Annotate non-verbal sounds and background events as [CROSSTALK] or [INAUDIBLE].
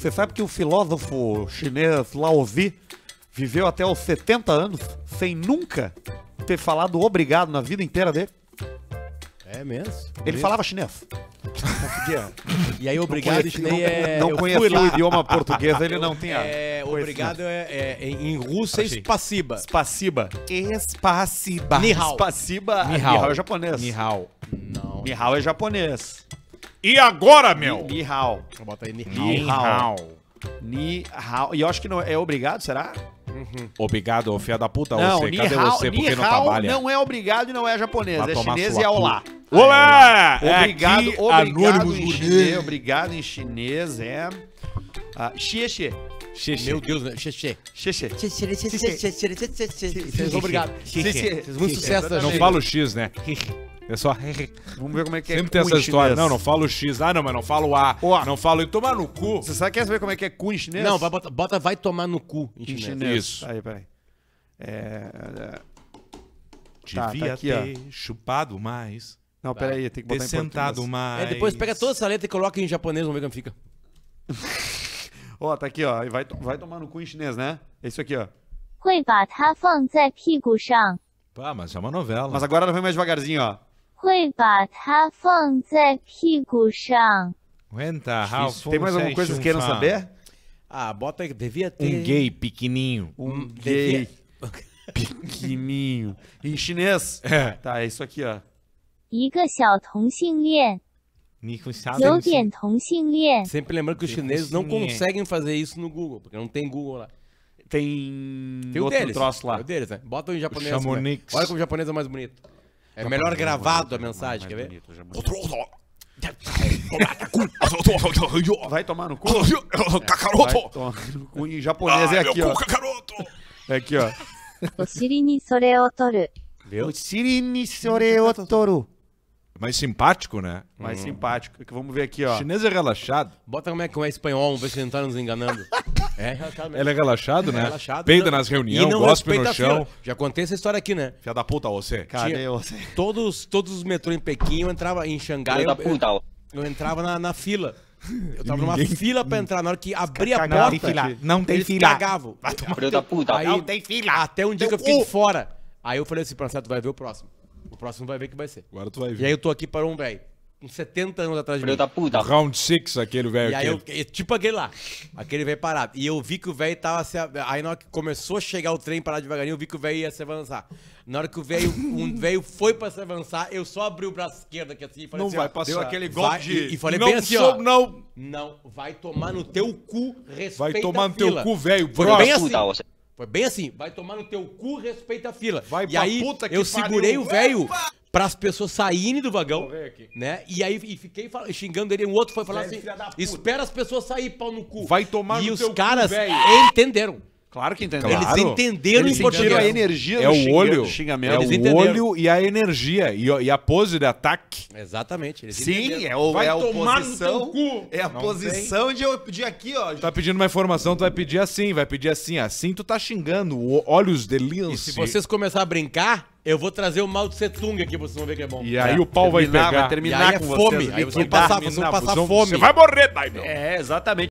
Você sabe que o filósofo chinês Lao Tzu viveu até os 70 anos sem nunca ter falado obrigado na vida inteira dele? É mesmo? Ele mesmo? falava chinês. [LAUGHS] E aí, obrigado, em chinês é... Não, não conhecia o idioma português, ele não tinha. É, obrigado é, é, em russo é espaciba. Espaciba. Espaciba. Nihao. Espaciba. Nihao. Nihao é japonês. Nihao. Não. Nihao é japonês. E agora, meu? Ni, ni hao. Vou botar aí, ni hao. Ni hao. Ni hao. E eu acho que não é obrigado, será? Uhum. Obrigado, filha da puta, não, você. Cadê hao, você? Porque não trabalha? não é obrigado e não é japonês. é chinês e é olá. Olá! É, obrigado, obrigado em chinês. Obrigado em chinês é... Ah, xie, xie. Meu Deus, né? Xexê. Xexê. Obrigado. Muito sucesso. Não fala o X, né? É só. Vamos ver como é que Sempre é. Sempre tem essa história. Chinês. Não, não falo X. Ah, não, mas não falo A. Não falo e tomar no cu. Você sabe quer saber como é que é cu em chinês? Não, bota, bota vai tomar no cu em, em chinês. Isso. Aí, peraí. É. Devia é, tá, tá aqui, ter ó. chupado mais. Não, peraí, tem que botar ter em sentado mais. É, depois pega toda essa letra e coloca em japonês, vamos ver como fica. [LAUGHS] ó, tá aqui, ó. Vai, vai tomar no cu em chinês, né? É isso aqui, ó. Né? Pá, mas é uma novela. Mas agora ela vem mais devagarzinho, ó. 会把它放在屁股上。Aguenta, Tem mais alguma coisa que queiram saber? Ah, bota aí, devia ter. Um gay pequenininho. Um, um gay [LAUGHS] pequenininho. em chinês. É. Tá, é isso aqui, ó. Sempre lembrando que os chineses não conseguem fazer isso no Google, porque não tem Google lá. Tem, tem outro deles, troço lá. Tem é o deles, né? Bota um japonês. Olha como o japonês é mais bonito. É melhor gravado a mensagem, quer ver? É Vai tomar no cu? Cacaroto! Tá em japonês é aqui, ó. Cacaroto! É, é aqui, ó. O sore o toru. Viu? Mais simpático, né? Mais hum. simpático. É vamos ver aqui, ó. chinês é relaxado. Bota como é que é espanhol, vamos ver se não tá nos enganando. É relaxado tá mesmo. Ele é relaxado, é né? É relaxado, Peida né? nas reuniões, gosta no chão. Já contei essa história aqui, né? Filha da puta, você. Cadê você? Todos, todos os metrô em Pequim, eu entrava em Xangai. Eu, eu, eu entrava na, na fila. Eu tava numa fila pra entrar. Na hora que abria a porta, fila. não tem eles fila. cagavam. Filho da puta. Aí, não tem fila. Até um dia que eu fiquei fora. Aí eu falei assim, Prancelo, tu vai ver o próximo. O próximo vai ver que vai ser. Agora tu vai ver. E aí eu tô aqui para um velho uns 70 anos atrás de mim. da puta. Round 6, aquele velho. E aí eu, é tipo aquele lá. Aquele velho parado. E eu vi que o velho tava. Se, aí na hora que começou a chegar o trem parar devagarinho, eu vi que o velho ia se avançar. Na hora que o velho um [LAUGHS] velho foi pra se avançar, eu só abri o braço esquerdo aqui assim e falei não assim. Não vai ó, passar. Deu aquele golpe de. E, e falei não bem assim, sou, ó. Não. não, vai tomar no teu cu, respeita Vai tomar no teu cu, velho. Foi bem assim. Foi bem assim, vai tomar no teu cu, respeita a fila. Vai e aí, eu segurei o velho para as pessoas saírem do vagão, né? E aí e fiquei xingando ele, um outro foi falar assim: "Espera as pessoas sair pau no cu". Vai tomar e no os teu caras cu, entenderam. Claro que entenderam. Claro. Eles entenderam Eles sentiram a energia é do, o olho, do xingamento. É o entenderam. olho e a energia e, e, a pose de ataque. Exatamente. Eles Sim, entenderam. é, o, vai é a posição. É a Não posição de eu pedir aqui, ó. Tá pedindo uma informação, tu vai pedir assim, vai pedir assim, assim tu tá xingando. Olhos de lince. E se vocês começarem a brincar, eu vou trazer o mal de Tung aqui, vocês vão ver que é bom. E aí o pau é. vai terminar, pegar. Vai terminar e aí é com fome. Vocês, aí vocês vão passar, vocês vão passar fome. Você vai morrer, Daimon. É, exatamente.